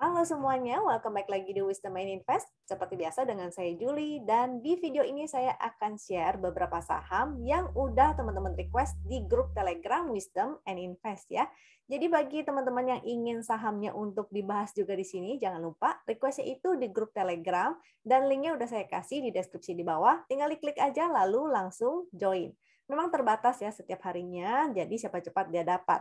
Halo semuanya, welcome back lagi di Wisdom and Invest. Seperti biasa dengan saya Juli dan di video ini saya akan share beberapa saham yang udah teman-teman request di grup Telegram Wisdom and Invest ya. Jadi bagi teman-teman yang ingin sahamnya untuk dibahas juga di sini, jangan lupa requestnya itu di grup Telegram dan linknya udah saya kasih di deskripsi di bawah. Tinggal diklik aja lalu langsung join. Memang terbatas ya setiap harinya, jadi siapa cepat dia dapat.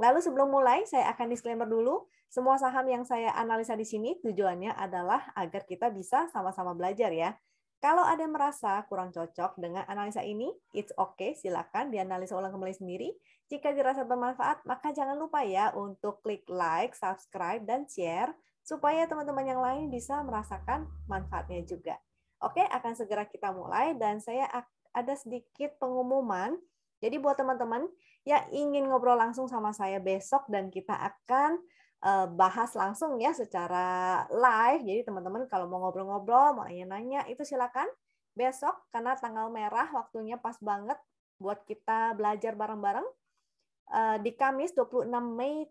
Lalu sebelum mulai, saya akan disclaimer dulu. Semua saham yang saya analisa di sini tujuannya adalah agar kita bisa sama-sama belajar ya. Kalau ada yang merasa kurang cocok dengan analisa ini, it's okay, silakan dianalisa ulang kembali sendiri. Jika dirasa bermanfaat, maka jangan lupa ya untuk klik like, subscribe, dan share supaya teman-teman yang lain bisa merasakan manfaatnya juga. Oke, akan segera kita mulai dan saya ada sedikit pengumuman. Jadi buat teman-teman Ya ingin ngobrol langsung sama saya besok dan kita akan eh, bahas langsung ya secara live. Jadi teman-teman kalau mau ngobrol-ngobrol, mau nanya-nanya itu silakan besok karena tanggal merah waktunya pas banget buat kita belajar bareng-bareng eh, di Kamis 26 Mei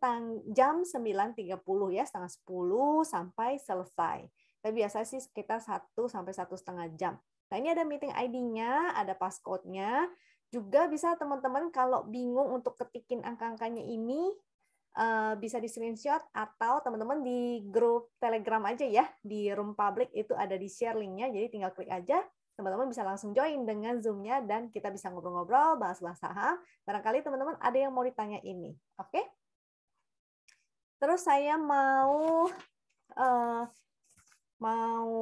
jam 9.30 ya setengah 10 sampai selesai. Tapi biasa sih sekitar 1 sampai satu setengah jam. Nah ini ada meeting ID-nya, ada passcode-nya. Juga bisa teman-teman kalau bingung untuk ketikin angka-angkanya ini, eh, bisa di screenshot atau teman-teman di grup Telegram aja ya, di room public itu ada di share linknya, jadi tinggal klik aja, teman-teman bisa langsung join dengan zoomnya dan kita bisa ngobrol-ngobrol, bahas-bahas saham. Barangkali teman-teman ada yang mau ditanya ini, oke? Okay? Terus saya mau uh, mau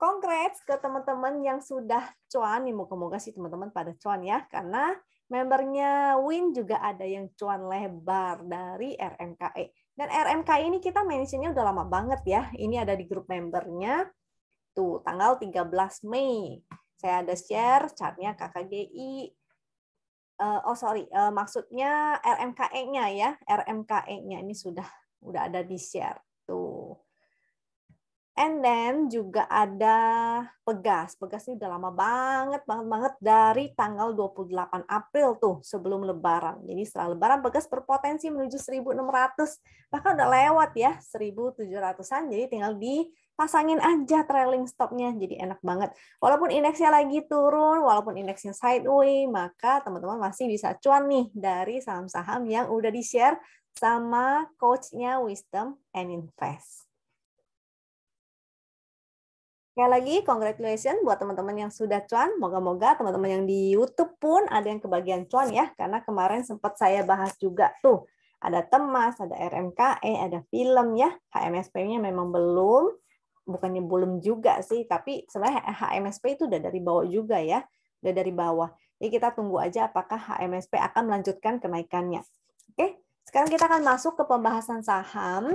congrats ke teman-teman yang sudah cuan. nih moga-moga sih teman-teman pada cuan ya, karena membernya Win juga ada yang cuan lebar dari RMKE. Dan RMKE ini kita mentionnya udah lama banget ya. Ini ada di grup membernya. Tuh, tanggal 13 Mei. Saya ada share chartnya KKGI. Eh, oh sorry, eh, maksudnya RMKE-nya ya. RMKE-nya ini sudah udah ada di share. Tuh And then juga ada Pegas. Pegas ini udah lama banget, banget, banget dari tanggal 28 April tuh sebelum lebaran. Jadi setelah lebaran Pegas berpotensi menuju 1.600, bahkan udah lewat ya 1.700-an. Jadi tinggal dipasangin aja trailing stopnya, jadi enak banget. Walaupun indeksnya lagi turun, walaupun indeksnya sideways, maka teman-teman masih bisa cuan nih dari saham-saham yang udah di-share sama coachnya Wisdom and Invest. Sekali lagi, congratulations buat teman-teman yang sudah cuan. Moga-moga teman-teman yang di YouTube pun ada yang kebagian cuan ya, karena kemarin sempat saya bahas juga tuh. Ada temas, ada RMKE, ada film ya. HMSP-nya memang belum, bukannya belum juga sih, tapi sebenarnya HMSP itu udah dari bawah juga ya, udah dari bawah. Jadi kita tunggu aja apakah HMSP akan melanjutkan kenaikannya. Oke, sekarang kita akan masuk ke pembahasan saham.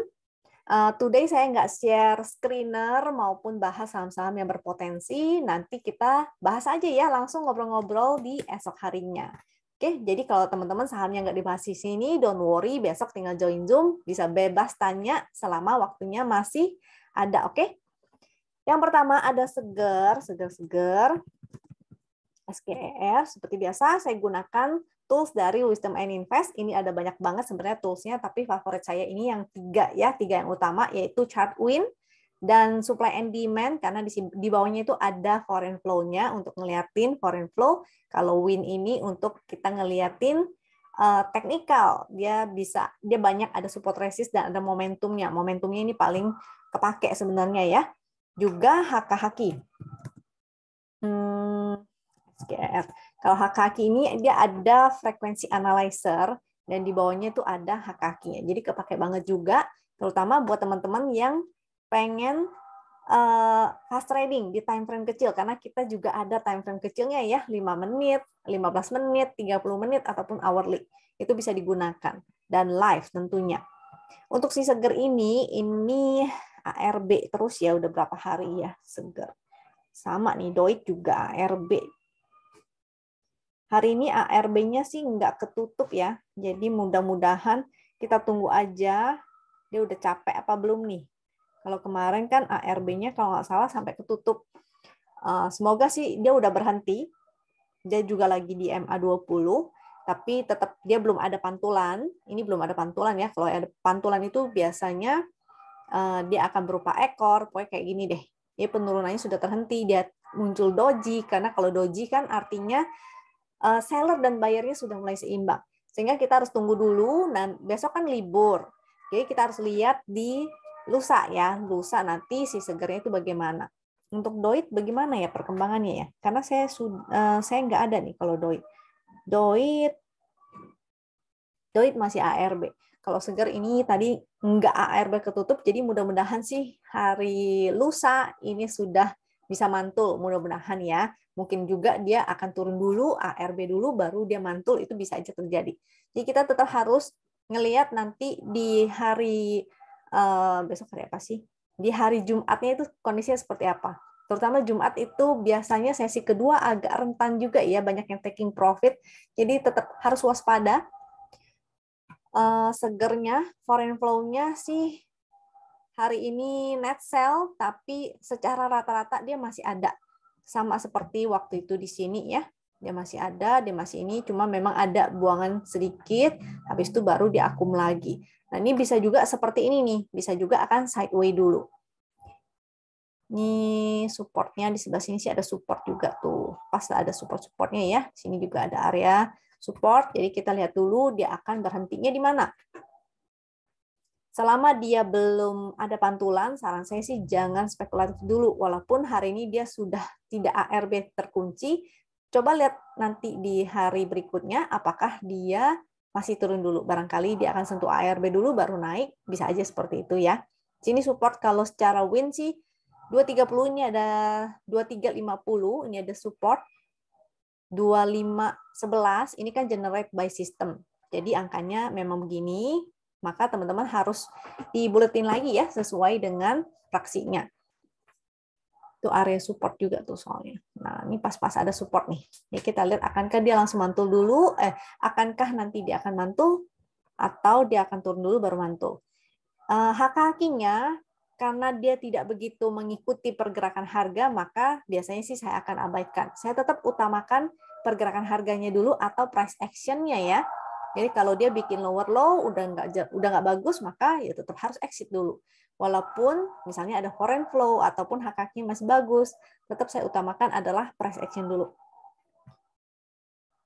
Uh, today saya nggak share screener maupun bahas saham-saham yang berpotensi. Nanti kita bahas aja ya langsung ngobrol-ngobrol di esok harinya. Oke, jadi kalau teman-teman sahamnya nggak dibahas di sini, don't worry, besok tinggal join Zoom, bisa bebas tanya selama waktunya masih ada, oke? Okay? Yang pertama ada seger, seger-seger. SKR, seperti biasa saya gunakan tools dari Wisdom and Invest. Ini ada banyak banget sebenarnya toolsnya, tapi favorit saya ini yang tiga ya, tiga yang utama yaitu chart win dan supply and demand karena di, di bawahnya itu ada foreign flow-nya untuk ngeliatin foreign flow. Kalau win ini untuk kita ngeliatin uh, eh, teknikal, dia bisa dia banyak ada support resist dan ada momentumnya. Momentumnya ini paling kepake sebenarnya ya. Juga haka haki. Hmm, kalau HKK ini dia ada frekuensi analyzer dan di bawahnya itu ada HKK-nya. Jadi kepake banget juga terutama buat teman-teman yang pengen uh, fast trading di time frame kecil karena kita juga ada time frame kecilnya ya 5 menit, 15 menit, 30 menit ataupun hourly. Itu bisa digunakan dan live tentunya. Untuk si seger ini ini ARB terus ya udah berapa hari ya seger. Sama nih Doit juga ARB Hari ini ARB-nya sih nggak ketutup ya. Jadi mudah-mudahan kita tunggu aja dia udah capek apa belum nih. Kalau kemarin kan ARB-nya kalau nggak salah sampai ketutup. Eh, semoga sih dia udah berhenti. Dia juga lagi di MA20 tapi tetap dia belum ada pantulan. Ini belum ada pantulan ya. Kalau ada pantulan itu biasanya eh, dia akan berupa ekor, pokoknya kayak gini deh. Dia penurunannya sudah terhenti, dia muncul doji karena kalau doji kan artinya Eh, seller dan bayarnya sudah mulai seimbang. Sehingga kita harus tunggu dulu, nah, besok kan libur. Jadi kita harus lihat di lusa ya, lusa nanti si segernya itu bagaimana. Untuk doit bagaimana ya perkembangannya ya? Karena saya eh, saya nggak ada nih kalau doit. Doit doit masih ARB. Kalau seger ini tadi nggak ARB ketutup, jadi mudah-mudahan sih hari lusa ini sudah bisa mantul mudah-mudahan ya. Mungkin juga dia akan turun dulu ARB dulu baru dia mantul itu bisa aja terjadi. Jadi kita tetap harus ngelihat nanti di hari uh, besok hari apa sih? Di hari Jumatnya itu kondisinya seperti apa? Terutama Jumat itu biasanya sesi kedua agak rentan juga ya banyak yang taking profit. Jadi tetap harus waspada. Uh, segernya foreign flow-nya sih hari ini net sell tapi secara rata-rata dia masih ada sama seperti waktu itu di sini ya dia masih ada dia masih ini cuma memang ada buangan sedikit habis itu baru diakum lagi nah ini bisa juga seperti ini nih bisa juga akan sideways dulu ini supportnya di sebelah sini sih ada support juga tuh pas ada support supportnya ya sini juga ada area support jadi kita lihat dulu dia akan berhentinya di mana Selama dia belum ada pantulan, saran saya sih jangan spekulatif dulu. Walaupun hari ini dia sudah tidak ARB terkunci, coba lihat nanti di hari berikutnya apakah dia masih turun dulu. Barangkali dia akan sentuh ARB dulu baru naik, bisa aja seperti itu ya. Sini support kalau secara win sih 230 ini ada 2350, ini ada support 2511, ini kan generate by system. Jadi angkanya memang begini, maka teman-teman harus dibuletin lagi ya sesuai dengan fraksinya. Itu area support juga tuh soalnya. Nah, ini pas-pas ada support nih. Ya kita lihat akankah dia langsung mantul dulu, eh akankah nanti dia akan mantul atau dia akan turun dulu baru mantul. Eh, hak hakinya karena dia tidak begitu mengikuti pergerakan harga, maka biasanya sih saya akan abaikan. Saya tetap utamakan pergerakan harganya dulu atau price action-nya ya jadi kalau dia bikin lower low udah nggak udah nggak bagus maka ya tetap harus exit dulu. Walaupun misalnya ada foreign flow ataupun hak kaki masih bagus, tetap saya utamakan adalah price action dulu.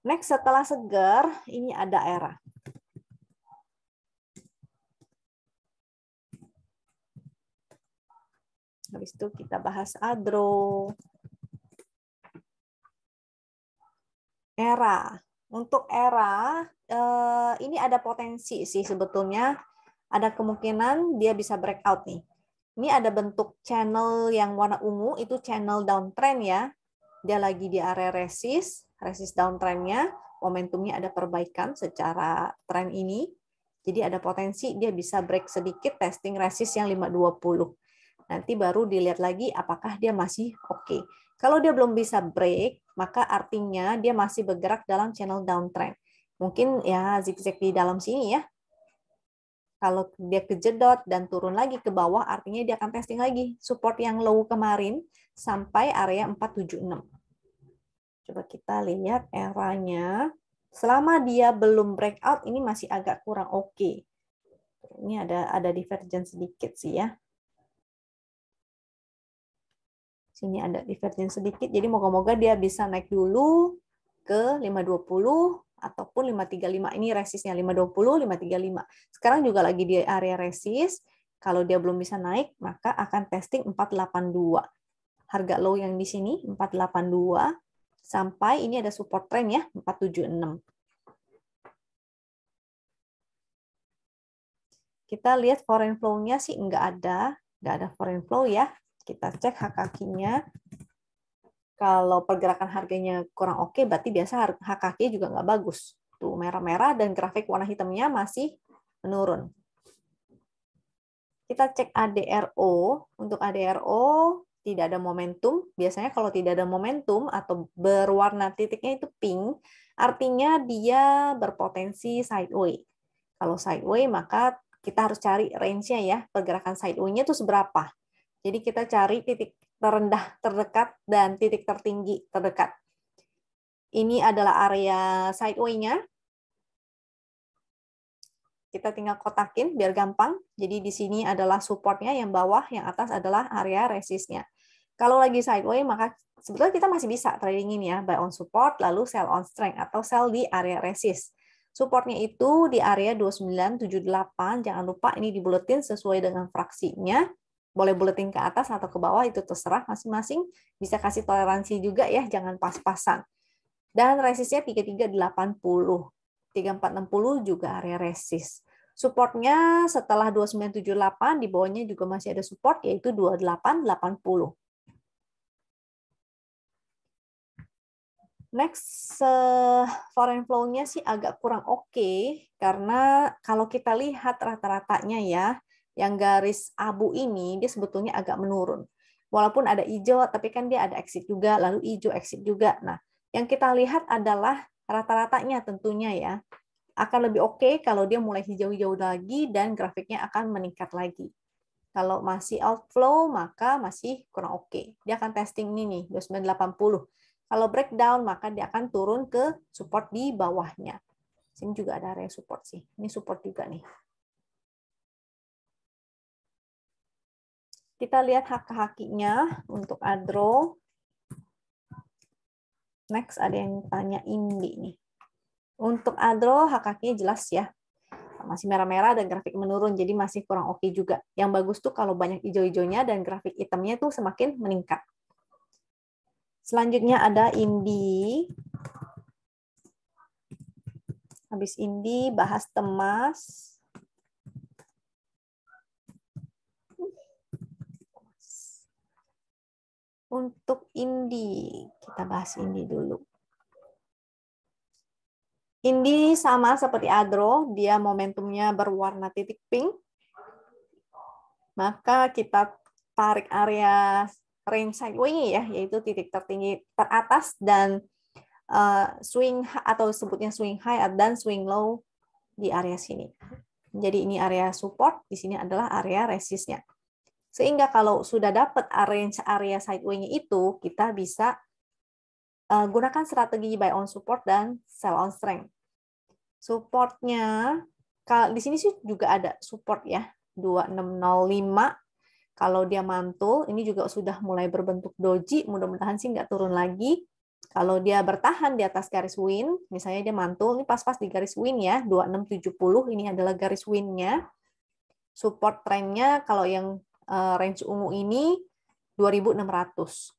Next setelah segar ini ada era. Habis itu kita bahas adro. Era. Untuk era Eh, ini ada potensi sih sebetulnya ada kemungkinan dia bisa breakout nih. Ini ada bentuk channel yang warna ungu itu channel downtrend ya. Dia lagi di area resist, resist downtrendnya, momentumnya ada perbaikan secara tren ini. Jadi ada potensi dia bisa break sedikit testing resist yang 520. Nanti baru dilihat lagi apakah dia masih oke. Okay. Kalau dia belum bisa break, maka artinya dia masih bergerak dalam channel downtrend mungkin ya zigzag di dalam sini ya. Kalau dia kejedot dan turun lagi ke bawah, artinya dia akan testing lagi support yang low kemarin sampai area 476. Coba kita lihat eranya. Selama dia belum breakout, ini masih agak kurang oke. Okay. Ini ada ada divergence sedikit sih ya. Sini ada divergence sedikit, jadi moga-moga dia bisa naik dulu ke 520, ataupun 535 ini resistnya 520, 535. Sekarang juga lagi di area resist. Kalau dia belum bisa naik, maka akan testing 482. Harga low yang di sini 482 sampai ini ada support trend ya 476. Kita lihat foreign flow-nya sih nggak ada, nggak ada foreign flow ya. Kita cek hak kakinya kalau pergerakan harganya kurang oke, okay, berarti biasa HKG juga nggak bagus. Tuh merah-merah dan grafik warna hitamnya masih menurun. Kita cek ADRO. Untuk ADRO tidak ada momentum. Biasanya kalau tidak ada momentum atau berwarna titiknya itu pink, artinya dia berpotensi sideways. Kalau sideways maka kita harus cari range-nya ya, pergerakan sideways nya itu seberapa. Jadi kita cari titik terendah terdekat dan titik tertinggi terdekat. Ini adalah area sideway-nya. Kita tinggal kotakin biar gampang. Jadi di sini adalah supportnya yang bawah, yang atas adalah area resistnya. Kalau lagi sideway, maka sebetulnya kita masih bisa trading ini ya, buy on support, lalu sell on strength, atau sell di area resist. Supportnya itu di area 2978. Jangan lupa ini dibuletin sesuai dengan fraksinya boleh buletin ke atas atau ke bawah itu terserah masing-masing bisa kasih toleransi juga ya jangan pas-pasan dan resistnya 3380 3460 juga area resist supportnya setelah 2978 di bawahnya juga masih ada support yaitu 2880 Next, eh, foreign flow-nya sih agak kurang oke, okay, karena kalau kita lihat rata-ratanya ya, yang garis abu ini dia sebetulnya agak menurun. Walaupun ada hijau, tapi kan dia ada exit juga, lalu hijau exit juga. Nah, yang kita lihat adalah rata-ratanya tentunya ya akan lebih oke okay kalau dia mulai hijau-hijau lagi dan grafiknya akan meningkat lagi. Kalau masih outflow maka masih kurang oke. Okay. Dia akan testing ini nih 2980. Kalau breakdown maka dia akan turun ke support di bawahnya. Sini juga ada area support sih. Ini support juga nih. Kita lihat hak hakinya untuk Adro. Next ada yang tanya Indi nih. Untuk Adro hak-haknya jelas ya. Masih merah-merah dan grafik menurun, jadi masih kurang oke okay juga. Yang bagus tuh kalau banyak hijau-hijaunya dan grafik hitamnya tuh semakin meningkat. Selanjutnya ada Indi. Habis Indi bahas temas. untuk Indi. Kita bahas Indi dulu. Indi sama seperti Adro, dia momentumnya berwarna titik pink. Maka kita tarik area range sideway ya, yaitu titik tertinggi teratas dan eh, swing atau sebutnya swing high dan swing low di area sini. Jadi ini area support, di sini adalah area resistnya. Sehingga kalau sudah dapat range area sideway-nya itu, kita bisa eh, gunakan strategi buy on support dan sell on strength. Supportnya, kalau di sini sih juga ada support ya, 2605. Kalau dia mantul, ini juga sudah mulai berbentuk doji, mudah-mudahan sih nggak turun lagi. Kalau dia bertahan di atas garis win, misalnya dia mantul, ini pas-pas di garis win ya, 2670, ini adalah garis winnya. Support trennya kalau yang Eh, range ungu ini 2600.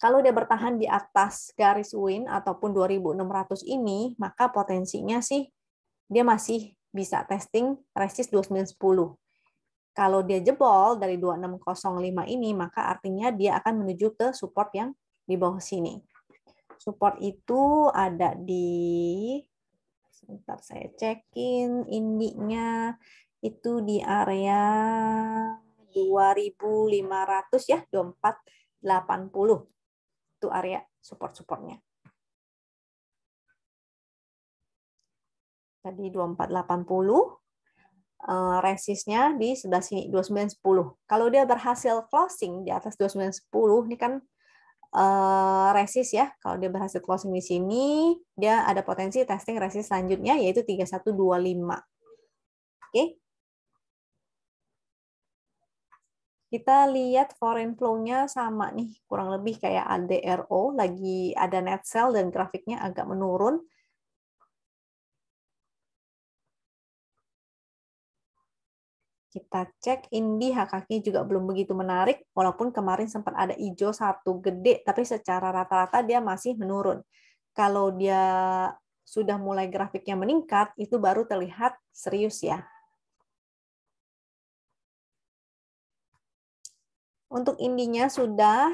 Kalau dia bertahan di atas garis win ataupun 2600 ini, maka potensinya sih dia masih bisa testing resist 2910. Kalau dia jebol dari 2605 ini, maka artinya dia akan menuju ke support yang di bawah sini. Support itu ada di sebentar saya cekin indiknya itu di area 2500 ya 2480 itu area support-supportnya tadi 2480 eh, resistnya di sebelah sini 2910 kalau dia berhasil closing di atas 2910 ini kan eh, resist ya. Kalau dia berhasil closing di sini, dia ada potensi testing resist selanjutnya yaitu 3125. Oke. Okay. kita lihat foreign flow-nya sama nih, kurang lebih kayak ADRO, lagi ada net sell dan grafiknya agak menurun. Kita cek Indi HKG juga belum begitu menarik, walaupun kemarin sempat ada hijau satu gede, tapi secara rata-rata dia masih menurun. Kalau dia sudah mulai grafiknya meningkat, itu baru terlihat serius ya Untuk indinya sudah,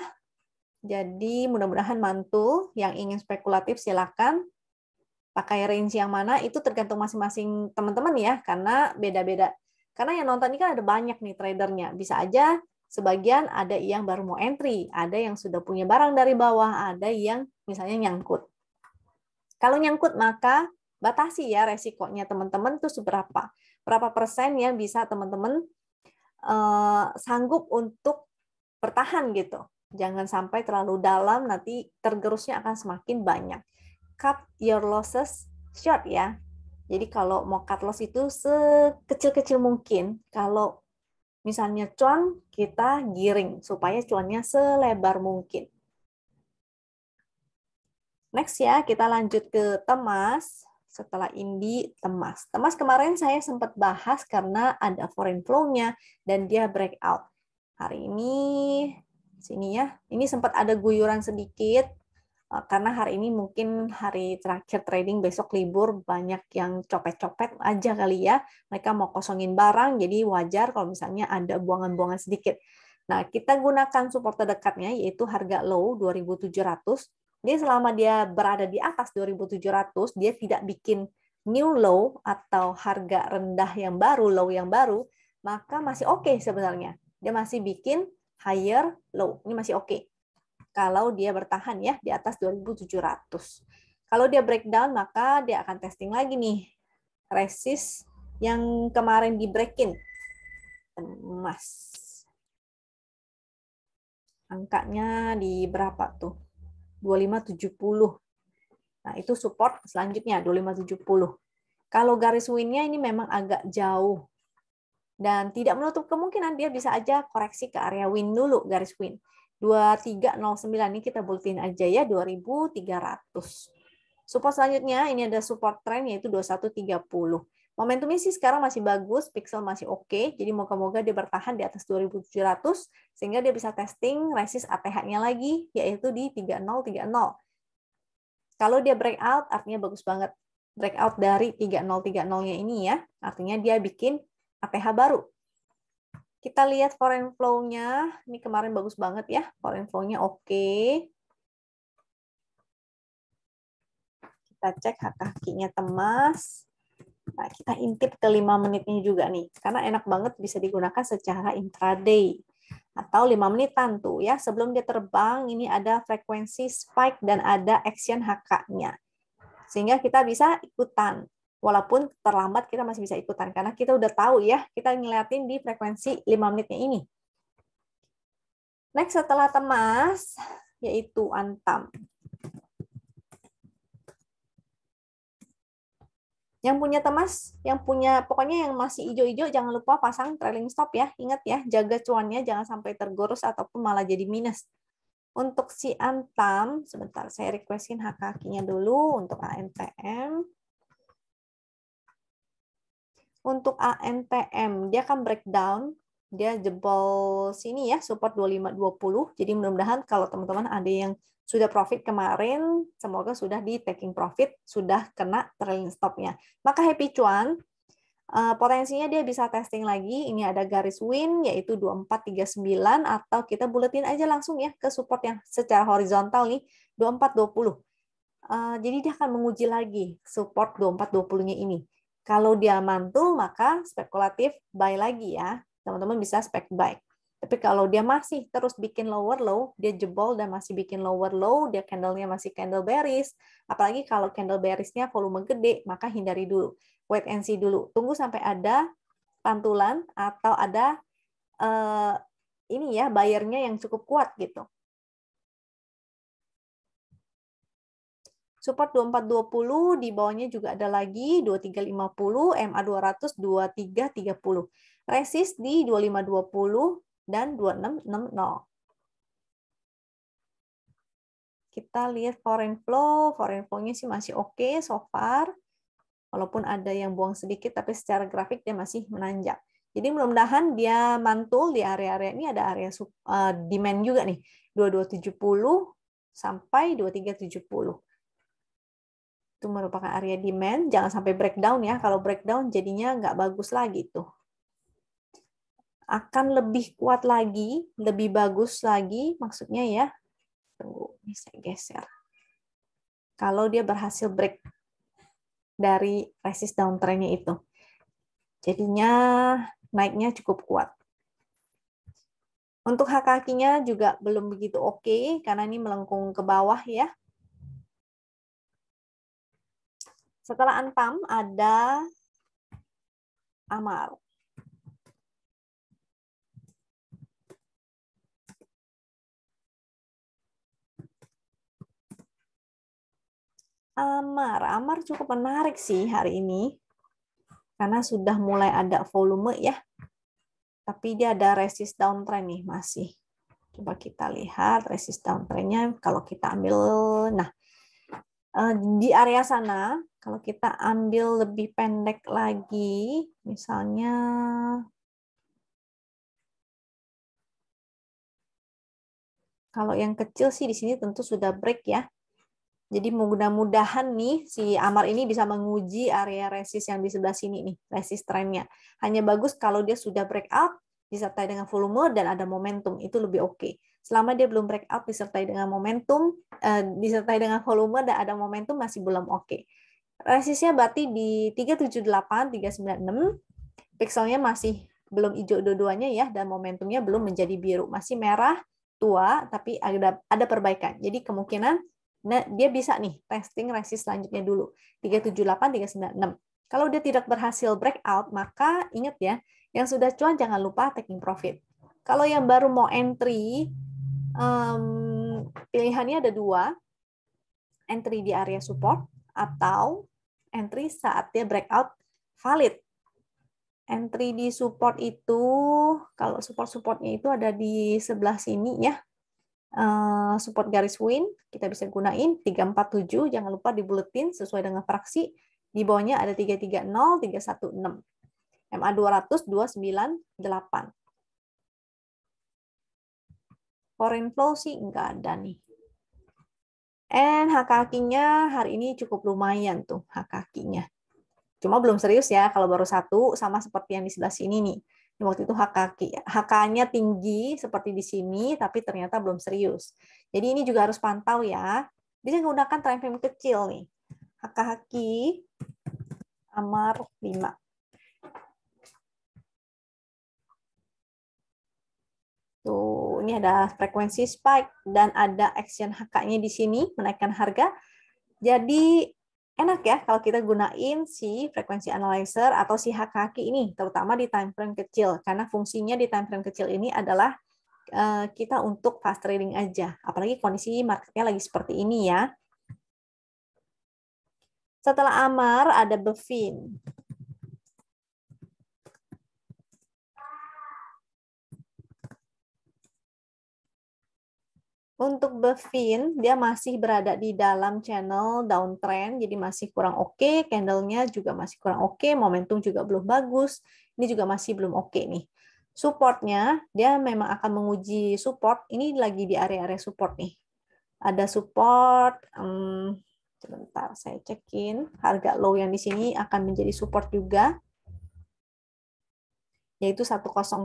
jadi mudah-mudahan mantul. Yang ingin spekulatif silakan. Pakai range yang mana itu tergantung masing-masing teman-teman ya, karena beda-beda. Karena yang nonton ini kan ada banyak nih tradernya. Bisa aja sebagian ada yang baru mau entry, ada yang sudah punya barang dari bawah, ada yang misalnya nyangkut. Kalau nyangkut maka batasi ya resikonya teman-teman itu seberapa. Berapa persen yang bisa teman-teman eh, sanggup untuk bertahan gitu. Jangan sampai terlalu dalam nanti tergerusnya akan semakin banyak. Cut your losses short ya. Jadi kalau mau cut loss itu sekecil-kecil mungkin. Kalau misalnya cuan, kita giring supaya cuannya selebar mungkin. Next ya, kita lanjut ke Temas. Setelah Indi, Temas. Temas kemarin saya sempat bahas karena ada foreign flow-nya dan dia breakout hari ini sini ya. Ini sempat ada guyuran sedikit eh, karena hari ini mungkin hari terakhir trading besok libur banyak yang copet-copet aja kali ya mereka mau kosongin barang jadi wajar kalau misalnya ada buangan-buangan sedikit nah kita gunakan support terdekatnya yaitu harga low 2700 jadi selama dia berada di atas 2700 dia tidak bikin new low atau harga rendah yang baru low yang baru maka masih oke okay sebenarnya dia masih bikin higher low. Ini masih oke. Okay. Kalau dia bertahan ya di atas 2700. Kalau dia breakdown maka dia akan testing lagi nih resist yang kemarin di breakin emas. Angkanya di berapa tuh? 2570. Nah, itu support selanjutnya 2570. Kalau garis winnya ini memang agak jauh dan tidak menutup kemungkinan dia bisa aja koreksi ke area win dulu garis win 2309 ini kita bulletin aja ya 2300 support selanjutnya ini ada support trend yaitu 2130 momentumnya sih sekarang masih bagus pixel masih oke okay, jadi moga-moga dia bertahan di atas 2700 sehingga dia bisa testing resist ATH-nya lagi yaitu di 3030 kalau dia breakout artinya bagus banget breakout dari 3030-nya ini ya artinya dia bikin APH baru. Kita lihat foreign flow-nya. Ini kemarin bagus banget ya. Foreign flow-nya oke. Okay. Kita cek kakinya temas. Nah, kita intip ke 5 menitnya juga nih. Karena enak banget bisa digunakan secara intraday. Atau 5 menitan tuh ya. Sebelum dia terbang, ini ada frekuensi spike dan ada action HK-nya. Sehingga kita bisa ikutan walaupun terlambat kita masih bisa ikutan karena kita udah tahu ya kita ngeliatin di frekuensi 5 menitnya ini next setelah temas yaitu antam yang punya temas, yang punya pokoknya yang masih ijo-ijo jangan lupa pasang trailing stop ya. Ingat ya, jaga cuannya jangan sampai tergerus ataupun malah jadi minus. Untuk si Antam, sebentar saya requestin hak kakinya dulu untuk ANTM. Untuk ANTM, dia akan breakdown, dia jebol sini ya, support 2520. Jadi mudah-mudahan kalau teman-teman ada yang sudah profit kemarin, semoga sudah di taking profit, sudah kena trailing stopnya. Maka happy cuan, eh, potensinya dia bisa testing lagi, ini ada garis win yaitu 2439 atau kita buletin aja langsung ya ke support yang secara horizontal nih 2420. Eh, jadi dia akan menguji lagi support 2420-nya ini. Kalau dia mantul, maka spekulatif buy lagi ya. Teman-teman bisa spek buy. Tapi kalau dia masih terus bikin lower low, dia jebol dan masih bikin lower low, dia candlenya masih candle bearish. Apalagi kalau candle bearishnya volume gede, maka hindari dulu. Wait and see dulu. Tunggu sampai ada pantulan atau ada eh, ini ya bayarnya yang cukup kuat gitu. support 2420 di bawahnya juga ada lagi 2350 MA 200 2330 resist di 2520 dan 2660 kita lihat foreign flow foreign flow-nya sih masih oke okay so far walaupun ada yang buang sedikit tapi secara grafik dia masih menanjak jadi mudah-mudahan dia mantul di area-area ini ada area eh, demand juga nih 2270 sampai 2370 itu merupakan area demand. Jangan sampai breakdown ya. Kalau breakdown jadinya nggak bagus lagi tuh. Akan lebih kuat lagi, lebih bagus lagi maksudnya ya. Tunggu, ini saya geser. Kalau dia berhasil break dari resist downtrendnya itu. Jadinya naiknya cukup kuat. Untuk hak kakinya juga belum begitu oke okay, karena ini melengkung ke bawah ya. Setelah antam ada amar Amar. Amar cukup menarik sih hari ini. Karena sudah mulai ada volume ya. Tapi dia ada resist downtrend nih masih. Coba kita lihat resist downtrendnya kalau kita ambil. Nah, eh, di area sana kalau kita ambil lebih pendek lagi, misalnya kalau yang kecil sih di sini tentu sudah break ya. Jadi mudah-mudahan nih si Amar ini bisa menguji area resist yang di sebelah sini nih, resist trennya. Hanya bagus kalau dia sudah break out disertai dengan volume dan ada momentum, itu lebih oke. Okay. Selama dia belum break out disertai dengan momentum, eh, disertai dengan volume dan ada momentum masih belum oke. Okay resistnya berarti di 378, 396, pixelnya masih belum hijau dua-duanya ya, dan momentumnya belum menjadi biru, masih merah, tua, tapi ada, ada perbaikan. Jadi kemungkinan nah, dia bisa nih testing resist selanjutnya dulu, 378, 396. Kalau dia tidak berhasil breakout, maka ingat ya, yang sudah cuan jangan lupa taking profit. Kalau yang baru mau entry, um, pilihannya ada dua, entry di area support atau entry saat dia breakout valid. Entry di support itu, kalau support-supportnya itu ada di sebelah sini ya, eh, support garis win kita bisa gunain 347 jangan lupa dibuletin sesuai dengan fraksi di bawahnya ada 330 316 MA 200 298 foreign flow sih nggak ada nih And hak kakinya hari ini cukup lumayan tuh hak kakinya. Cuma belum serius ya kalau baru satu sama seperti yang di sebelah sini nih. Ini waktu itu hak kaki, hakanya tinggi seperti di sini tapi ternyata belum serius. Jadi ini juga harus pantau ya. bisa menggunakan time frame kecil nih. Hak kaki amar 5. Tuh, ini ada frekuensi spike dan ada action HK-nya di sini menaikkan harga. Jadi enak ya kalau kita gunain si frekuensi analyzer atau si HK ini terutama di time frame kecil karena fungsinya di time frame kecil ini adalah eh, kita untuk fast trading aja, apalagi kondisi marketnya lagi seperti ini ya. Setelah Amar ada Bevin. Untuk Bevin, dia masih berada di dalam channel downtrend, jadi masih kurang oke. Okay. Candlenya juga masih kurang oke, okay. momentum juga belum bagus. Ini juga masih belum oke okay nih. Supportnya, dia memang akan menguji support. Ini lagi di area-area support nih. Ada support, hmm, sebentar saya cekin. Harga low yang di sini akan menjadi support juga, yaitu 1045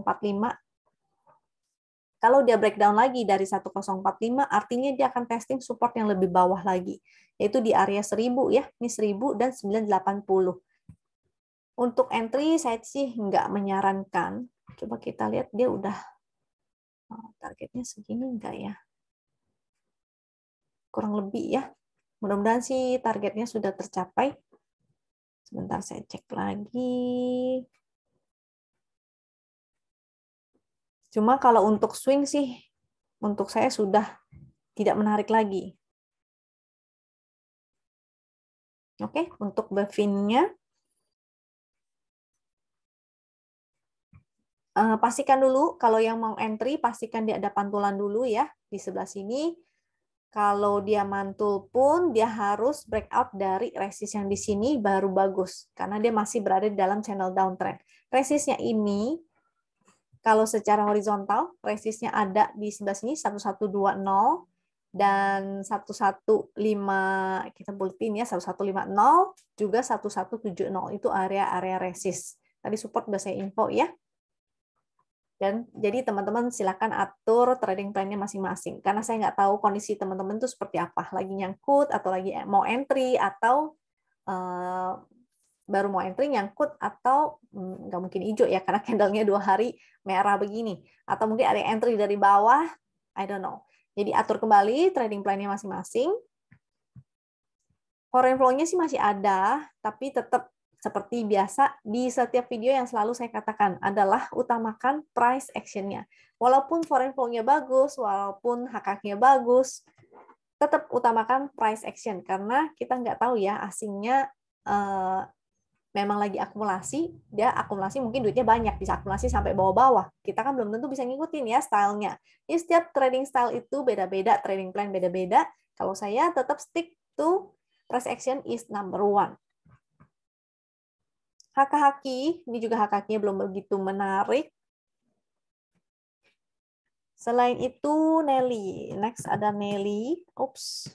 kalau dia breakdown lagi dari 1045, artinya dia akan testing support yang lebih bawah lagi, yaitu di area 1000 ya, ini 1000 dan 980. Untuk entry saya sih nggak menyarankan. Coba kita lihat dia udah oh, targetnya segini enggak ya? Kurang lebih ya. Mudah-mudahan sih targetnya sudah tercapai. Sebentar saya cek lagi. Cuma kalau untuk swing sih, untuk saya sudah tidak menarik lagi. Oke, untuk buffinnya, uh, eh, pastikan dulu kalau yang mau entry pastikan dia ada pantulan dulu ya di sebelah sini. Kalau dia mantul pun dia harus breakout dari resist yang di sini baru bagus karena dia masih berada di dalam channel downtrend. Resistnya ini kalau secara horizontal, resistnya ada di sebelah sini 1120 dan 115 kita bulletin ya 1150 juga 1170 itu area-area resist. Tadi support sudah saya info ya. Dan jadi teman-teman silakan atur trading plan-nya masing-masing karena saya nggak tahu kondisi teman-teman itu seperti apa, lagi nyangkut atau lagi mau entry atau uh, baru mau entry nyangkut atau hmm, nggak hmm, mungkin hijau ya karena candlenya dua hari merah begini atau mungkin ada yang entry dari bawah I don't know jadi atur kembali trading plannya masing-masing foreign flow-nya sih masih ada tapi tetap seperti biasa di setiap video yang selalu saya katakan adalah utamakan price action-nya walaupun foreign flow-nya bagus walaupun hakaknya bagus tetap utamakan price action karena kita nggak tahu ya asingnya eh, memang lagi akumulasi, dia akumulasi mungkin duitnya banyak, bisa akumulasi sampai bawah-bawah. Kita kan belum tentu bisa ngikutin ya stylenya. Jadi setiap trading style itu beda-beda, trading plan beda-beda. Kalau saya tetap stick to price action is number one. Haka-haki, ini juga hakakinya belum begitu menarik. Selain itu, Nelly. Next ada Nelly. Ups,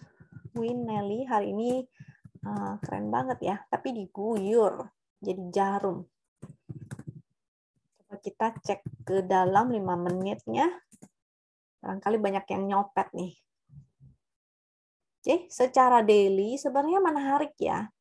Win Nelly. Hari ini Ah, keren banget ya, tapi diguyur jadi jarum. Coba kita cek ke dalam 5 menitnya. Barangkali banyak yang nyopet nih. Oke, secara daily sebenarnya menarik ya.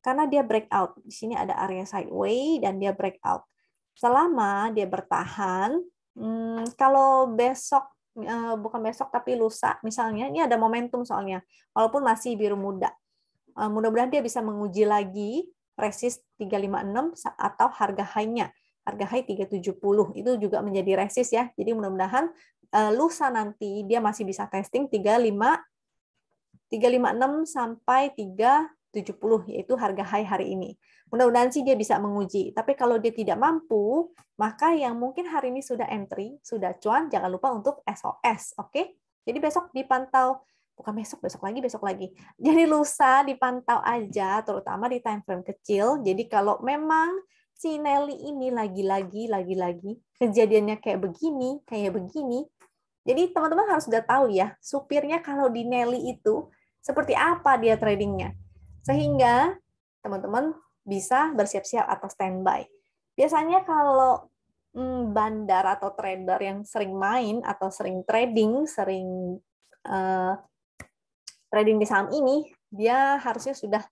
Karena dia breakout. Di sini ada area sideways dan dia breakout. Selama dia bertahan, hmm, kalau besok eh, bukan besok tapi lusa misalnya ini ada momentum soalnya walaupun masih biru muda Eh, mudah-mudahan dia bisa menguji lagi resist 356 atau harga high-nya. Harga high 370 itu juga menjadi resist ya. Jadi mudah-mudahan eh, lusa nanti dia masih bisa testing 35 356 sampai 370 yaitu harga high hari ini. Mudah-mudahan sih dia bisa menguji. Tapi kalau dia tidak mampu, maka yang mungkin hari ini sudah entry, sudah cuan, jangan lupa untuk SOS, oke? Okay? Jadi besok dipantau bukan besok besok lagi besok lagi jadi lusa dipantau aja terutama di time frame kecil jadi kalau memang si Nelly ini lagi-lagi lagi-lagi kejadiannya kayak begini kayak begini jadi teman-teman harus udah tahu ya supirnya kalau di Nelly itu seperti apa dia tradingnya sehingga teman-teman bisa bersiap-siap atau standby biasanya kalau hmm, bandar atau trader yang sering main atau sering trading sering eh, trading di saham ini dia harusnya sudah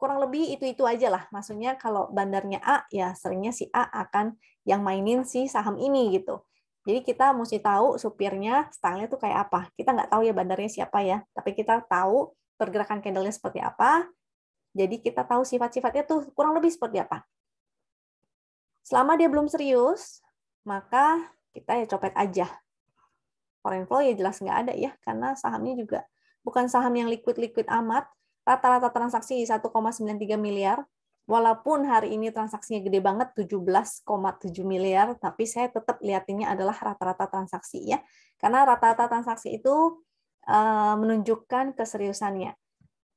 kurang lebih itu-itu aja lah. Maksudnya kalau bandarnya A, ya seringnya si A akan yang mainin si saham ini gitu. Jadi kita mesti tahu supirnya stylenya tuh kayak apa. Kita nggak tahu ya bandarnya siapa ya, tapi kita tahu pergerakan candlenya seperti apa. Jadi kita tahu sifat-sifatnya tuh kurang lebih seperti apa. Selama dia belum serius, maka kita ya copet aja. Foreign flow ya jelas nggak ada ya, karena sahamnya juga bukan saham yang liquid-liquid amat, rata-rata transaksi 1,93 miliar. Walaupun hari ini transaksinya gede banget 17,7 miliar, tapi saya tetap lihatinnya adalah rata-rata transaksi ya. Karena rata-rata transaksi itu eh, menunjukkan keseriusannya.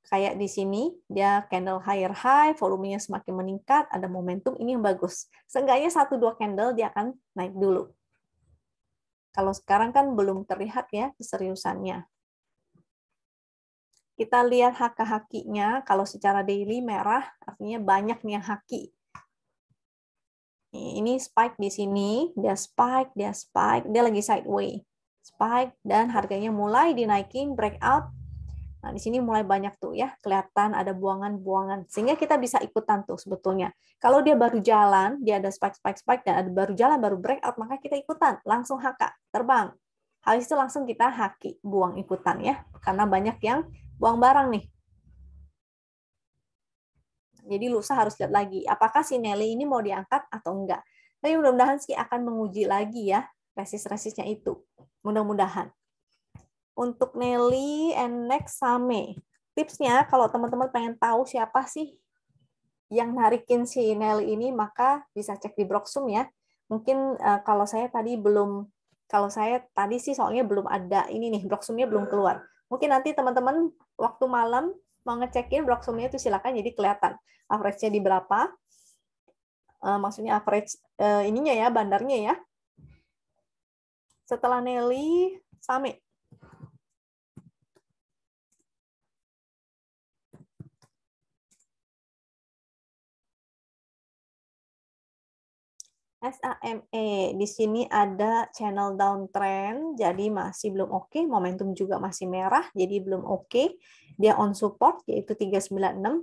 Kayak di sini, dia candle higher high, volumenya semakin meningkat, ada momentum, ini yang bagus. Seenggaknya satu dua candle dia akan naik dulu. Kalau sekarang kan belum terlihat ya keseriusannya. Kita lihat hak hakinya, kalau secara daily merah artinya banyak nih yang haki. Ini spike di sini, dia spike, dia spike, dia lagi sideways. Spike dan harganya mulai dinaikin, breakout. Nah, di sini mulai banyak tuh ya, kelihatan ada buangan-buangan. Sehingga kita bisa ikutan tuh sebetulnya. Kalau dia baru jalan, dia ada spike, spike, spike, dan ada baru jalan, baru breakout, maka kita ikutan. Langsung haka, terbang. Habis itu langsung kita haki, buang ikutan ya. Karena banyak yang buang barang nih. Jadi lusa harus lihat lagi apakah si Nelly ini mau diangkat atau enggak. Tapi mudah-mudahan sih akan menguji lagi ya resis-resisnya itu. Mudah-mudahan. Untuk Nelly and next Same. Tipsnya kalau teman-teman pengen tahu siapa sih yang narikin si Nelly ini maka bisa cek di Broksum ya. Mungkin uh, kalau saya tadi belum kalau saya tadi sih soalnya belum ada ini nih Broksumnya belum keluar. Mungkin nanti teman-teman waktu malam mau ngecekin sumnya itu silakan jadi kelihatan average-nya di berapa. Uh, maksudnya average uh, ininya ya, bandarnya ya. Setelah Nelly, Same. SAME di sini ada channel downtrend, jadi masih belum oke. Okay. Momentum juga masih merah, jadi belum oke. Okay. Dia on support yaitu 396.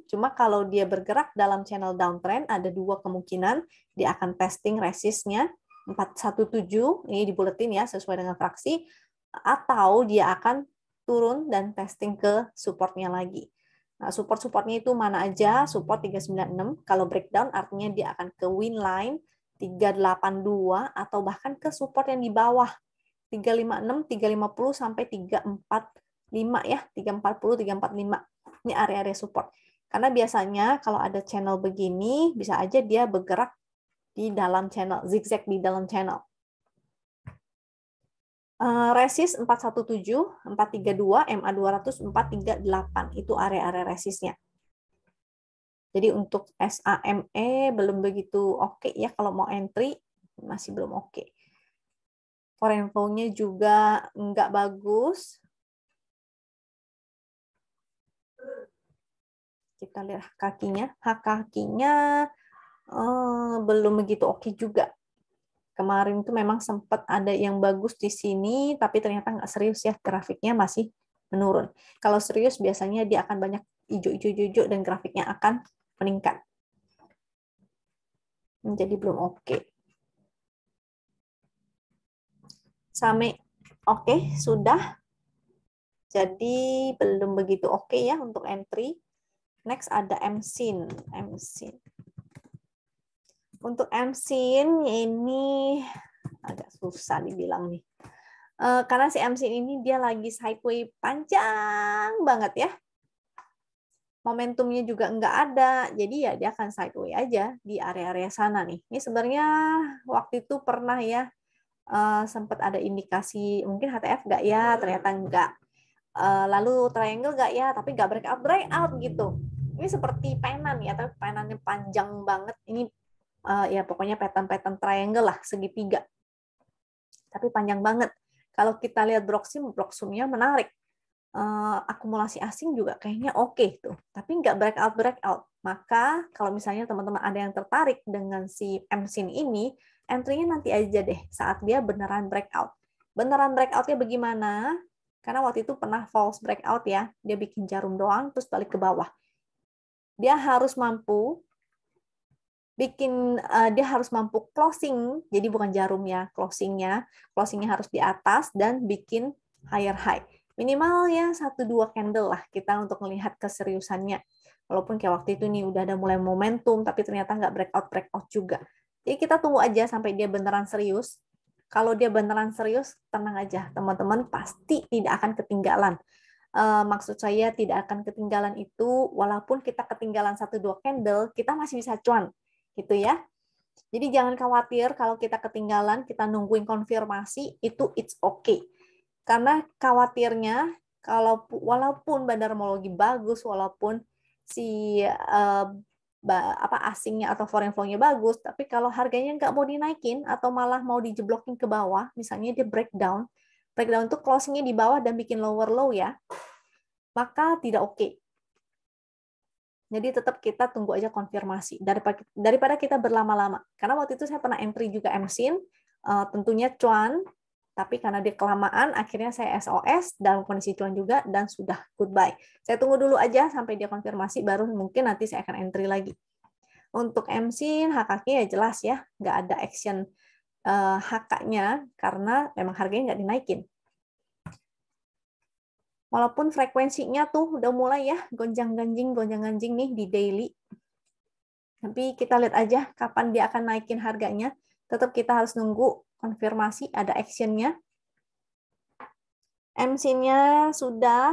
Cuma kalau dia bergerak dalam channel downtrend ada dua kemungkinan dia akan testing resistnya 417 ini dibuletin ya sesuai dengan fraksi atau dia akan turun dan testing ke supportnya lagi. Nah, support-supportnya itu mana aja? Support 396. Kalau breakdown artinya dia akan ke win line 382 atau bahkan ke support yang di bawah 356, 350 sampai 345 ya, 340, 345. Ini area-area support. Karena biasanya kalau ada channel begini bisa aja dia bergerak di dalam channel, zigzag di dalam channel. Eh, resist 417, 432, MA200, 438 itu area-area resistnya. Jadi untuk SAME belum begitu oke okay ya kalau mau entry masih belum oke. Okay. Foreign flow-nya juga nggak bagus. Kita lihat hak kakinya. Hak kakinya eh, belum begitu oke okay juga. Kemarin itu memang sempat ada yang bagus di sini, tapi ternyata nggak serius ya grafiknya masih menurun. Kalau serius biasanya dia akan banyak ijo hijau hijau dan grafiknya akan meningkat. Menjadi belum oke. Okay. Sampai oke, okay, sudah. Jadi belum begitu oke okay ya untuk entry. Next ada MSIN. MSIN. Untuk MSIN ini agak susah dibilang nih. Eh, karena si MSIN ini dia lagi sideway panjang banget ya momentumnya juga nggak ada, jadi ya dia akan sideways aja di area-area sana nih. Ini sebenarnya waktu itu pernah ya uh, eh, sempat ada indikasi mungkin HTF nggak ya, ternyata nggak. Uh, lalu triangle nggak ya, tapi nggak breakout breakout gitu. Ini seperti penan ya, tapi penannya panjang banget. Ini uh, ya pokoknya pattern-pattern triangle lah, segitiga. Tapi panjang banget. Kalau kita lihat Broxim, Broxumnya menarik uh, akumulasi asing juga kayaknya oke okay tuh, tapi nggak breakout breakout. Maka kalau misalnya teman-teman ada yang tertarik dengan si MSIN ini, entry-nya nanti aja deh saat dia beneran breakout. Beneran breakoutnya bagaimana? Karena waktu itu pernah false breakout ya, dia bikin jarum doang terus balik ke bawah. Dia harus mampu bikin uh, dia harus mampu closing, jadi bukan jarumnya, closingnya, closingnya harus di atas dan bikin higher high minimal ya satu dua candle lah kita untuk melihat keseriusannya. Walaupun kayak waktu itu nih udah ada mulai momentum, tapi ternyata nggak breakout breakout juga. Jadi kita tunggu aja sampai dia beneran serius. Kalau dia beneran serius, tenang aja teman-teman pasti tidak akan ketinggalan. E, maksud saya tidak akan ketinggalan itu walaupun kita ketinggalan satu dua candle kita masih bisa cuan gitu ya jadi jangan khawatir kalau kita ketinggalan kita nungguin konfirmasi itu it's okay karena khawatirnya kalau walaupun bandarmologi bagus, walaupun si uh, apa asingnya atau foreign flow bagus, tapi kalau harganya nggak mau dinaikin atau malah mau dijeblokin ke bawah, misalnya dia breakdown, breakdown itu closingnya di bawah dan bikin lower low ya, maka tidak oke. Okay. Jadi tetap kita tunggu aja konfirmasi daripada daripada kita berlama-lama. Karena waktu itu saya pernah entry juga MSIN, eh, tentunya cuan tapi karena dia kelamaan akhirnya saya SOS dalam kondisi cuan juga dan sudah goodbye. Saya tunggu dulu aja sampai dia konfirmasi baru mungkin nanti saya akan entry lagi. Untuk MC HK-nya ya jelas ya, nggak ada action eh, HK-nya karena memang harganya nggak dinaikin. Walaupun frekuensinya tuh udah mulai ya gonjang-ganjing gonjang-ganjing nih di daily. Tapi kita lihat aja kapan dia akan naikin harganya. Tetap kita harus nunggu konfirmasi ada actionnya. MC-nya sudah.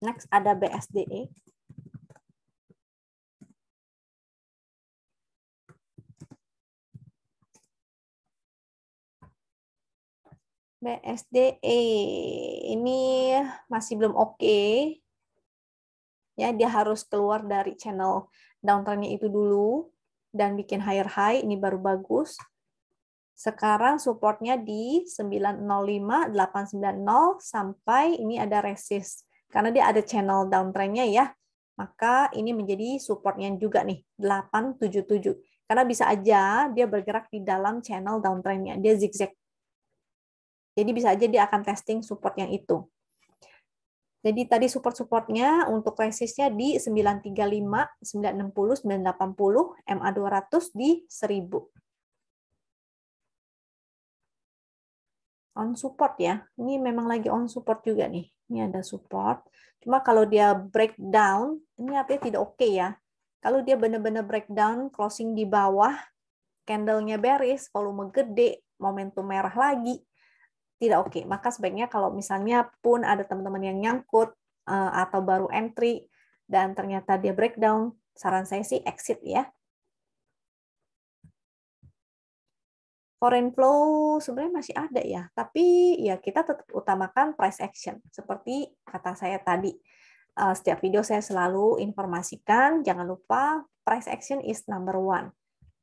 Next ada BSDE. BSDE ini masih belum oke. Okay. Ya, dia harus keluar dari channel downtrendnya itu dulu dan bikin higher high ini baru bagus. Sekarang supportnya di 905, 890 sampai ini ada resist. Karena dia ada channel downtrendnya ya. Maka ini menjadi supportnya juga nih, 877. Karena bisa aja dia bergerak di dalam channel downtrendnya. Dia zigzag. Jadi bisa aja dia akan testing support yang itu. Jadi tadi support-supportnya untuk resistnya di 935, 960, 980, MA200 di 1000. on support ya. Ini memang lagi on support juga nih. Ini ada support. Cuma kalau dia breakdown, ini artinya tidak oke okay ya. Kalau dia benar-benar breakdown, closing di bawah, candlenya bearish, volume gede, momentum merah lagi, tidak oke. Okay. Maka sebaiknya kalau misalnya pun ada teman-teman yang nyangkut eh, atau baru entry dan ternyata dia breakdown, saran saya sih exit ya. foreign flow sebenarnya masih ada ya, tapi ya kita tetap utamakan price action. Seperti kata saya tadi, eh, setiap video saya selalu informasikan, jangan lupa price action is number one.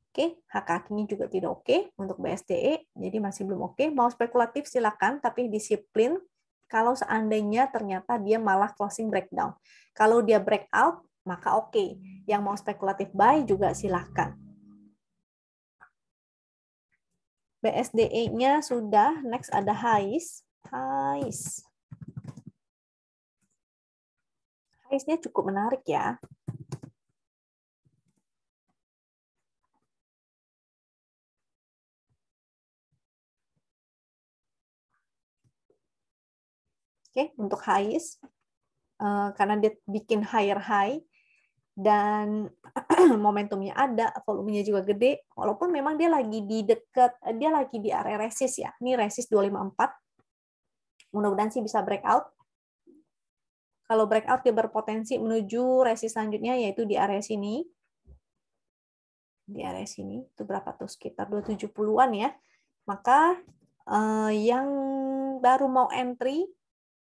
Oke, hak ini juga tidak oke untuk BSDE, jadi masih belum oke. Mau spekulatif silakan, tapi disiplin kalau seandainya ternyata dia malah closing breakdown. Kalau dia breakout, maka oke. Yang mau spekulatif buy juga silahkan. BSDE-nya sudah. Next ada HAIS. HAIS. HAIS-nya cukup menarik ya. Oke, untuk HAIS, eh, karena dia bikin higher high, dan momentumnya ada, volumenya juga gede, walaupun memang dia lagi di dekat, eh, dia lagi di area resist ya. Ini resist 254. Mudah-mudahan sih bisa breakout. Kalau breakout dia berpotensi menuju resist selanjutnya yaitu di area sini. Di area sini, itu berapa tuh? Sekitar 270-an ya. Maka eh, yang baru mau entry,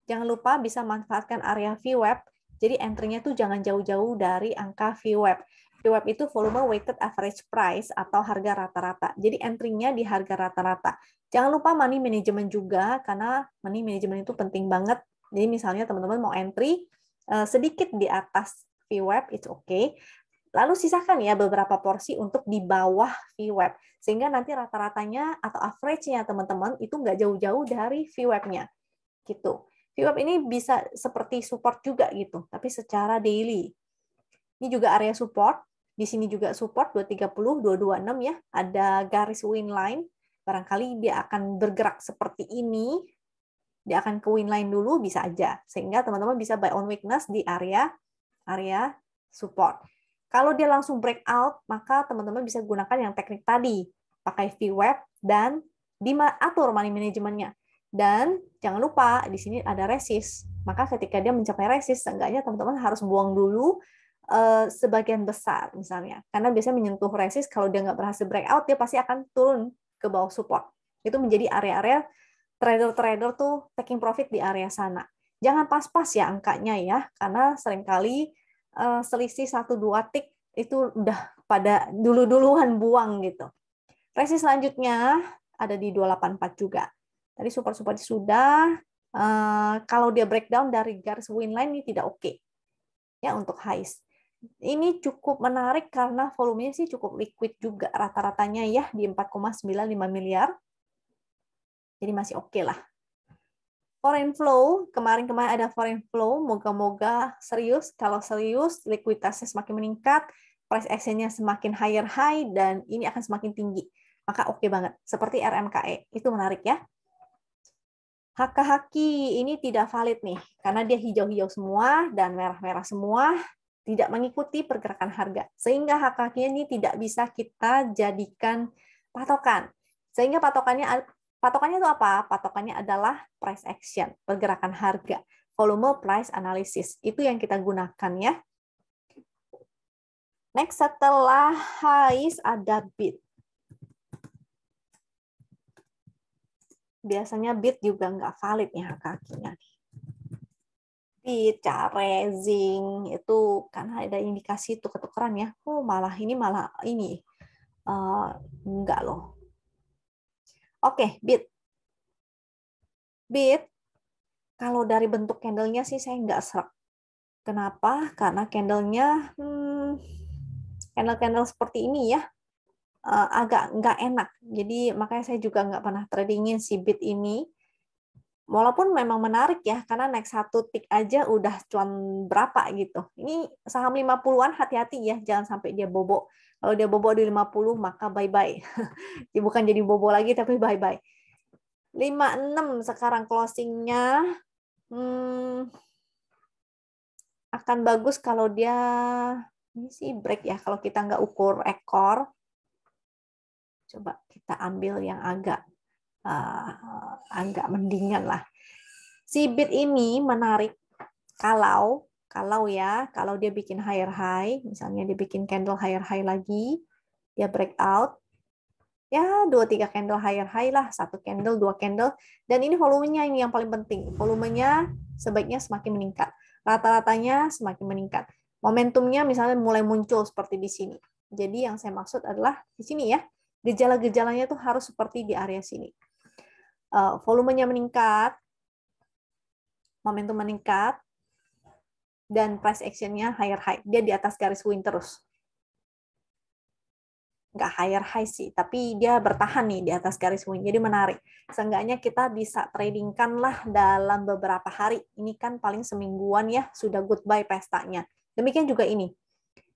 jangan lupa bisa manfaatkan area VWAP jadi entry-nya tuh jangan jauh-jauh dari angka VWAP. VWAP itu volume weighted average price atau harga rata-rata. Jadi entry-nya di harga rata-rata. Jangan lupa money management juga karena money management itu penting banget. Jadi misalnya teman-teman mau entry eh, sedikit di atas VWAP, it's okay. Lalu sisakan ya beberapa porsi untuk di bawah VWAP. Sehingga nanti rata-ratanya atau average-nya teman-teman itu nggak jauh-jauh dari VWAP-nya. Gitu. VWAP ini bisa seperti support juga gitu, tapi secara daily. Ini juga area support, di sini juga support 230, 226 ya, ada garis win line. barangkali dia akan bergerak seperti ini, dia akan ke win line dulu bisa aja, sehingga teman-teman bisa buy on weakness di area area support. Kalau dia langsung breakout, maka teman-teman bisa gunakan yang teknik tadi, pakai VWAP dan atur money manajemennya. Dan jangan lupa di sini ada resist. Maka ketika dia mencapai resist, seenggaknya teman-teman harus buang dulu eh, sebagian besar misalnya. Karena biasanya menyentuh resist kalau dia nggak berhasil breakout, dia pasti akan turun ke bawah support. Itu menjadi area-area trader-trader tuh taking profit di area sana. Jangan pas-pas ya angkanya ya, karena seringkali uh, selisih 1-2 tick itu udah pada dulu-duluan buang gitu. Resist selanjutnya ada di 284 juga. Tadi support support sudah. Uh, kalau dia breakdown dari garis line ini tidak oke. Okay. Ya untuk highs. Ini cukup menarik karena volumenya sih cukup liquid juga rata-ratanya ya di 4,95 miliar. Jadi masih oke okay lah. Foreign flow, kemarin-kemarin ada foreign flow, moga-moga serius. Kalau serius, likuiditasnya semakin meningkat, price action-nya semakin higher high, dan ini akan semakin tinggi. Maka oke okay banget. Seperti RMKE, itu menarik ya hak haki ini tidak valid nih karena dia hijau-hijau semua dan merah-merah semua tidak mengikuti pergerakan harga sehingga hak hakinya ini tidak bisa kita jadikan patokan sehingga patokannya patokannya itu apa patokannya adalah price action pergerakan harga volume price analysis itu yang kita gunakan ya next setelah highs ada bid biasanya bid juga nggak valid ya kakinya bid carezing itu kan ada indikasi itu ketukeran ya oh malah ini malah ini uh, nggak loh oke okay, bid bid kalau dari bentuk candlenya sih saya nggak serak kenapa karena candlenya hmm, candle-candle seperti ini ya uh, agak nggak enak. Jadi makanya saya juga nggak pernah tradingin si bit ini. Walaupun memang menarik ya, karena naik satu tick aja udah cuan berapa gitu. Ini saham 50-an hati-hati ya, jangan sampai dia bobo. Kalau dia bobo di 50 maka bye-bye. Bukan jadi bobo lagi tapi bye-bye. 56 sekarang closingnya. Hmm, akan bagus kalau dia ini sih break ya kalau kita nggak ukur ekor coba kita ambil yang agak uh, agak mendingan lah. Si bit ini menarik kalau kalau ya, kalau dia bikin higher high, misalnya dia bikin candle higher high lagi, dia breakout, ya dua tiga candle higher high lah, satu candle, dua candle, dan ini volumenya ini yang paling penting, volumenya sebaiknya semakin meningkat, rata-ratanya semakin meningkat, momentumnya misalnya mulai muncul seperti di sini. Jadi yang saya maksud adalah di sini ya, Gejala-gejalanya tuh harus seperti di area sini. Uh, volumenya meningkat, momentum meningkat, dan price actionnya higher high. Dia di atas garis win terus. Nggak higher high sih, tapi dia bertahan nih di atas garis win. Jadi menarik. Seenggaknya kita bisa tradingkan lah dalam beberapa hari. Ini kan paling semingguan ya, sudah goodbye pestanya. Demikian juga ini.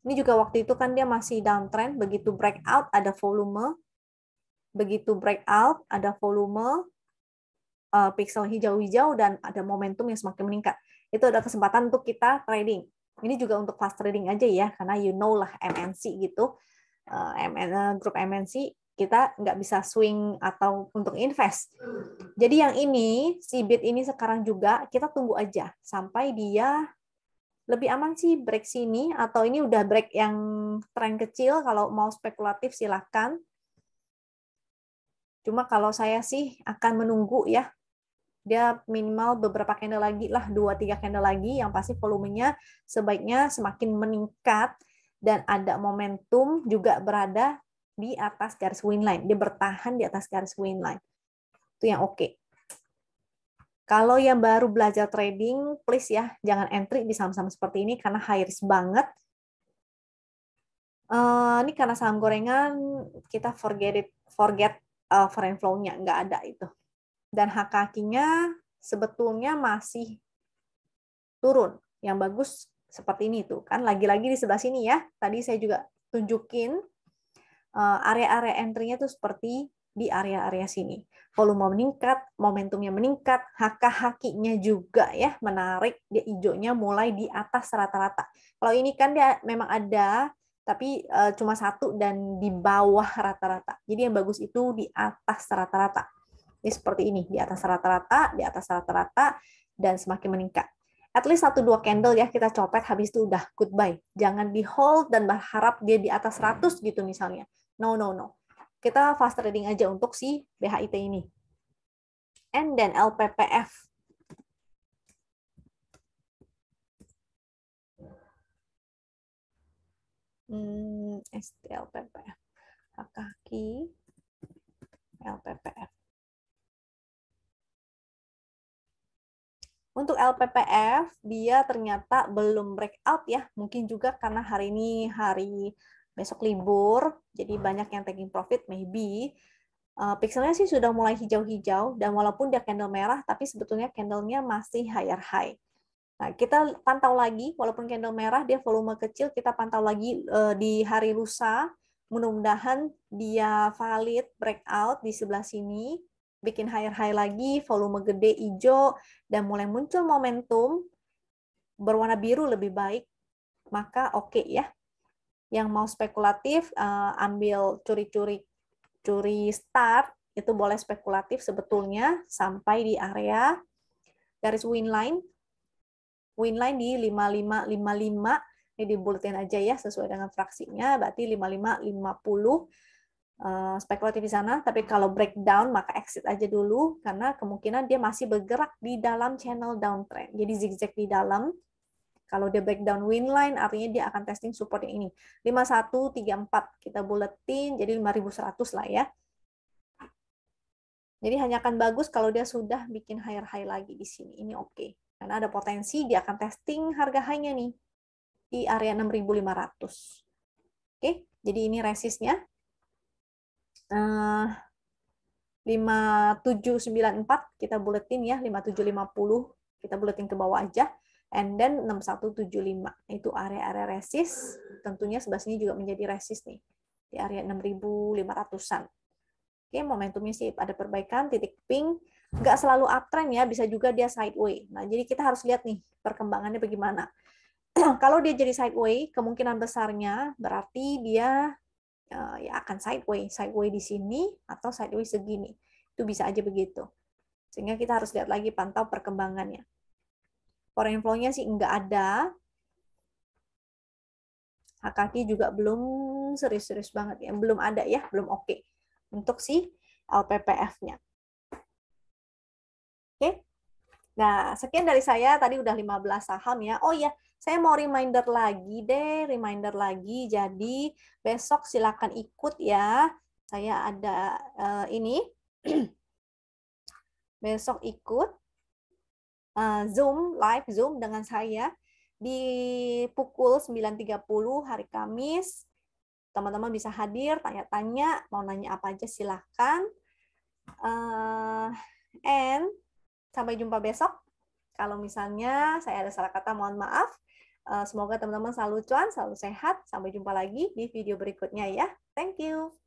Ini juga waktu itu kan dia masih downtrend, begitu breakout ada volume, begitu breakout ada volume, uh, pixel hijau-hijau dan ada momentum yang semakin meningkat. Itu ada kesempatan untuk kita trading. Ini juga untuk fast trading aja ya, karena you know lah MNC gitu, uh, eh, MN, eh, grup MNC kita nggak bisa swing atau untuk invest. Jadi yang ini, si bit ini sekarang juga kita tunggu aja sampai dia lebih aman sih break sini atau ini udah break yang tren kecil kalau mau spekulatif silahkan cuma kalau saya sih akan menunggu ya dia minimal beberapa candle lagi lah dua tiga candle lagi yang pasti volumenya sebaiknya semakin meningkat dan ada momentum juga berada di atas garis win line dia bertahan di atas garis win line itu yang oke okay. Kalau yang baru belajar trading, please ya, jangan entry di saham-saham seperti ini karena high risk banget. Uh, ini karena saham gorengan, kita forget it, forget uh, foreign flow-nya, nggak ada itu. Dan hak kakinya sebetulnya masih turun. Yang bagus seperti ini tuh kan lagi-lagi di sebelah sini ya tadi saya juga tunjukin eh, area-area entry-nya tuh seperti di area-area sini. Volume meningkat, momentumnya meningkat, haka-hakinya juga ya menarik, dia hijaunya mulai di atas rata-rata. Kalau ini kan dia memang ada, tapi eh, cuma satu dan di bawah rata-rata. Jadi yang bagus itu di atas rata-rata. Ini seperti ini, di atas rata-rata, di atas rata-rata, dan semakin meningkat. At least satu dua candle ya kita copet habis itu udah goodbye. Jangan di hold dan berharap dia di atas 100 gitu misalnya. No no no kita fast trading aja untuk si BHIT ini. And then LPPF. Hmm, STLPPF. Hak kaki LPPF. Untuk LPPF, dia ternyata belum breakout ya. Mungkin juga karena hari ini hari besok libur, jadi hmm. banyak yang taking profit, maybe uh, pixelnya sih sudah mulai hijau-hijau dan walaupun dia candle merah, tapi sebetulnya candlenya masih higher high. Nah, kita pantau lagi, walaupun candle merah dia volume kecil, kita pantau lagi uh, di hari lusa, mudah-mudahan dia valid breakout di sebelah sini, bikin higher high lagi, volume gede hijau, dan mulai muncul momentum berwarna biru lebih baik, maka oke okay ya yang mau spekulatif uh, ambil curi-curi curi start itu boleh spekulatif sebetulnya sampai di area garis win line win line di 5555 ini di bulletin aja ya sesuai dengan fraksinya berarti 5550 uh, eh, spekulatif di sana tapi kalau breakdown maka exit aja dulu karena kemungkinan dia masih bergerak di dalam channel downtrend jadi zigzag di dalam kalau dia breakdown win line, artinya dia akan testing support yang ini. 5134 kita buletin, jadi 5100 lah ya. Jadi hanya akan bagus kalau dia sudah bikin higher high lagi di sini. Ini oke. Okay. Karena ada potensi dia akan testing harga high nih di area 6500. Oke, okay? jadi ini resistnya. Uh, 5794 kita buletin ya, 5750 kita buletin ke bawah aja and then 6175 itu area-area resist tentunya sebelah sini juga menjadi resist nih di area 6500-an oke momentumnya sih ada perbaikan titik pink nggak selalu uptrend ya bisa juga dia sideways nah jadi kita harus lihat nih perkembangannya bagaimana kalau dia jadi sideways kemungkinan besarnya berarti dia uh, ya akan sideways sideways di sini atau sideways segini itu bisa aja begitu sehingga kita harus lihat lagi pantau perkembangannya Foreign flow-nya sih nggak ada. Hakaki juga belum serius-serius banget ya, belum ada ya, belum oke okay. untuk si LPPF-nya. Oke. Okay? Nah, sekian dari saya. Tadi udah 15 saham ya. Oh ya, saya mau reminder lagi deh, reminder lagi. Jadi besok silakan ikut ya. Saya ada uh, ini. besok ikut uh, Zoom live Zoom dengan saya di pukul 9.30 hari Kamis. Teman-teman bisa hadir, tanya-tanya, mau nanya apa aja silahkan. Uh, eh, and sampai jumpa besok. Kalau misalnya saya ada salah kata, mohon maaf. Uh, semoga teman-teman selalu cuan, selalu sehat. Sampai jumpa lagi di video berikutnya ya. Thank you.